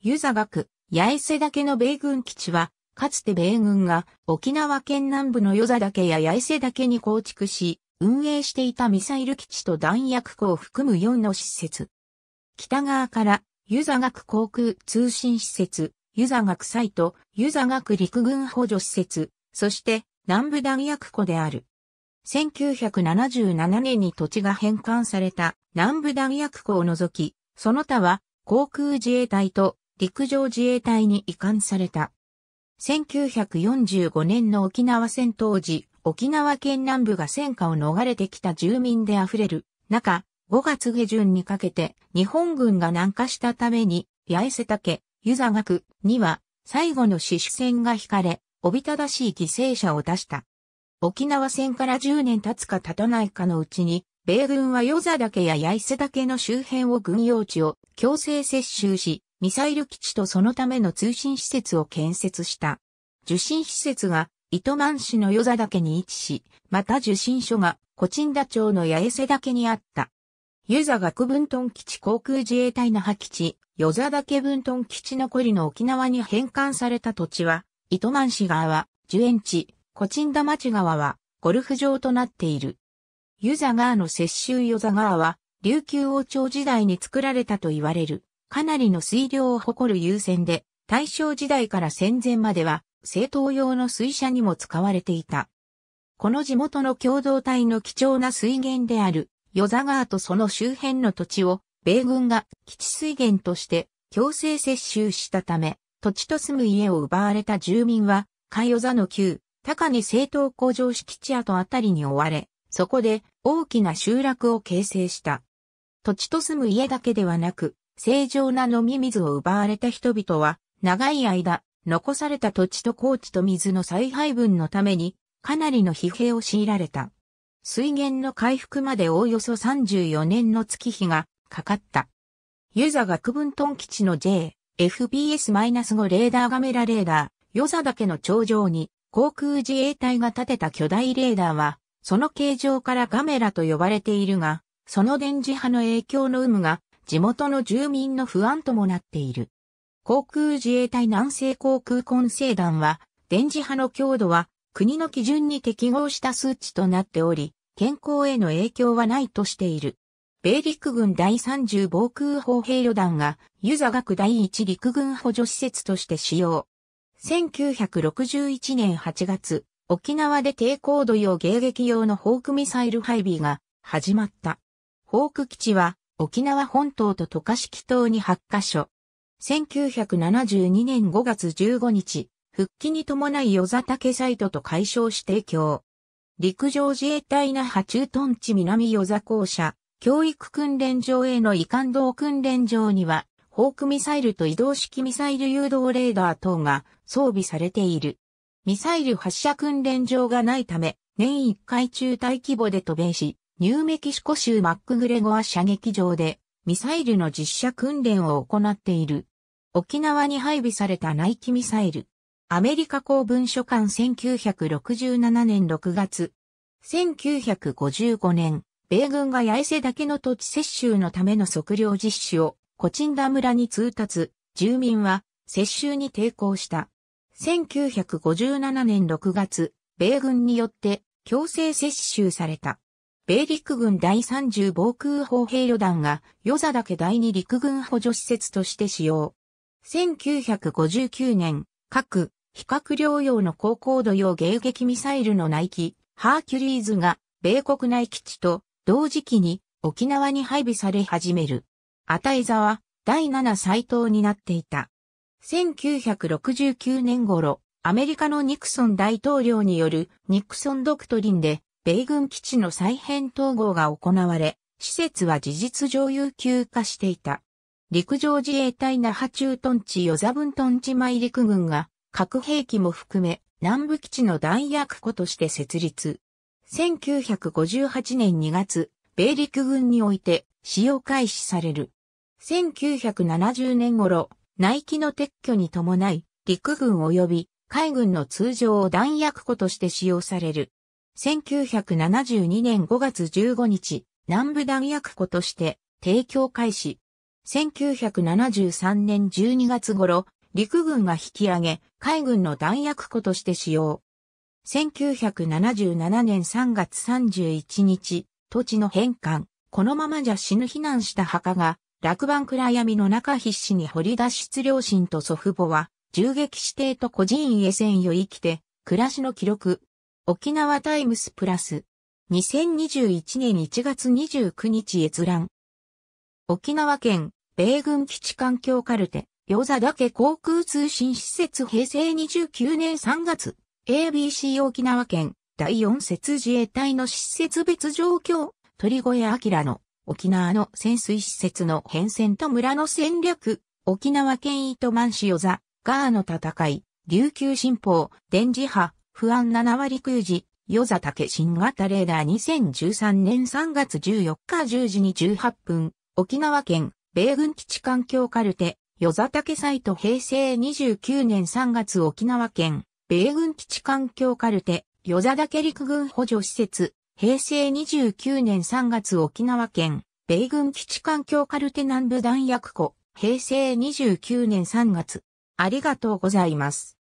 湯沢学、八重瀬岳の米軍基地は、かつて米軍が沖縄県南部の与座岳や八重瀬岳に構築し、運営していたミサイル基地と弾薬庫を含む4の施設。北側から湯座学航空通信施設、湯座学サイト、湯座学陸軍補助施設、そして南部弾薬庫である。1977年に土地が返還された南部弾薬庫を除き、その他は航空自衛隊と陸上自衛隊に移管された。1945年の沖縄戦当時、沖縄県南部が戦火を逃れてきた住民で溢れる中、5月下旬にかけて日本軍が南下したために、八重瀬岳、湯沢学には最後の死守戦が引かれ、おびただしい犠牲者を出した。沖縄戦から10年経つか経たないかのうちに、米軍は与座岳や八重瀬岳の周辺を軍用地を強制接収し、ミサイル基地とそのための通信施設を建設した。受信施設が糸満市の与座岳に位置し、また受信所がコチンダ町の八重瀬岳にあった。ユザ学分屯基地航空自衛隊那覇基地、与座岳分屯基地残りの沖縄に返還された土地は、糸満市側は受園地、コチンダ町側はゴルフ場となっている。ユザ川の接収与ザ川は、琉球王朝時代に作られたと言われる。かなりの水量を誇る優先で、大正時代から戦前までは、政党用の水車にも使われていた。この地元の共同体の貴重な水源である、与座川とその周辺の土地を、米軍が基地水源として強制接収したため、土地と住む家を奪われた住民は、海与座の旧、高根政党工場敷地跡あたりに追われ、そこで大きな集落を形成した。土地と住む家だけではなく、正常な飲み水を奪われた人々は、長い間、残された土地と高地と水の再配分のために、かなりの疲弊を強いられた。水源の回復までおおよそ34年の月日がかかった。ユザ学分トン基地の J、FBS-5 レーダーガメラレーダー、ヨザ岳の頂上に航空自衛隊が建てた巨大レーダーは、その形状からガメラと呼ばれているが、その電磁波の影響の有無が地元の住民の不安ともなっている。航空自衛隊南西航空混成団は、電磁波の強度は国の基準に適合した数値となっており、健康への影響はないとしている。米陸軍第30防空砲兵旅団が、ユザ学第1陸軍補助施設として使用。1961年8月、沖縄で低高度用迎撃用のホークミサイル配備が始まった。ホーク基地は沖縄本島と渡嘉敷島に8カ所。1972年5月15日、復帰に伴い与座竹サイトと解消して提供。陸上自衛隊那覇駐屯地南与座校舎、教育訓練場への移管道訓練場には、ホークミサイルと移動式ミサイル誘導レーダー等が装備されている。ミサイル発射訓練場がないため、年1回中大規模で渡米し、ニューメキシコ州マックグレゴア射撃場でミサイルの実射訓練を行っている。沖縄に配備されたナイキミサイル。アメリカ公文書館1967年6月。1955年、米軍が八重瀬岳の土地接収のための測量実施をコチンダ村に通達、住民は接収に抵抗した。1957年6月、米軍によって強制接収された。米陸軍第30防空砲兵旅団が、与座岳第2陸軍補助施設として使用。1959年、各、比較療養の高高度用迎撃ミサイルの内キ、ハーキュリーズが、米国内基地と、同時期に、沖縄に配備され始める。アタイザは、第7斎藤になっていた。1969年頃、アメリカのニクソン大統領によるニクソンドクトリンで米軍基地の再編統合が行われ、施設は事実上有給化していた。陸上自衛隊那覇駐屯地与座分屯地前陸軍が核兵器も含め南部基地の弾薬庫として設立。1958年2月、米陸軍において使用開始される。1970年頃、内機の撤去に伴い、陸軍及び海軍の通常を弾薬庫として使用される。1972年5月15日、南部弾薬庫として提供開始。1973年12月頃、陸軍が引き上げ、海軍の弾薬庫として使用。1977年3月31日、土地の返還、このままじゃ死ぬ避難した墓が、落盤暗闇の中必死に掘り出し両親と祖父母は、銃撃指定と孤児院へ戦を生きて、暮らしの記録、沖縄タイムスプラス。2021年1月29日閲覧。沖縄県、米軍基地環境カルテ、ヨザ岳航空通信施設平成29年3月、ABC 沖縄県、第4節自衛隊の施設別状況、鳥越明の、沖縄の潜水施設の変遷と村の戦略、沖縄県糸満市ヨザ、ガーの戦い、琉球新報、電磁波、不安7割空時、与座竹新型レーダー2013年3月14日10時に18分、沖縄県米軍基地環境カルテ、与座竹サイト平成29年3月沖縄県米軍基地環境カルテ、与座竹陸軍補助施設、平成29年3月沖縄県米軍基地環境カルテ南部弾薬庫、平成29年3月。ありがとうございます。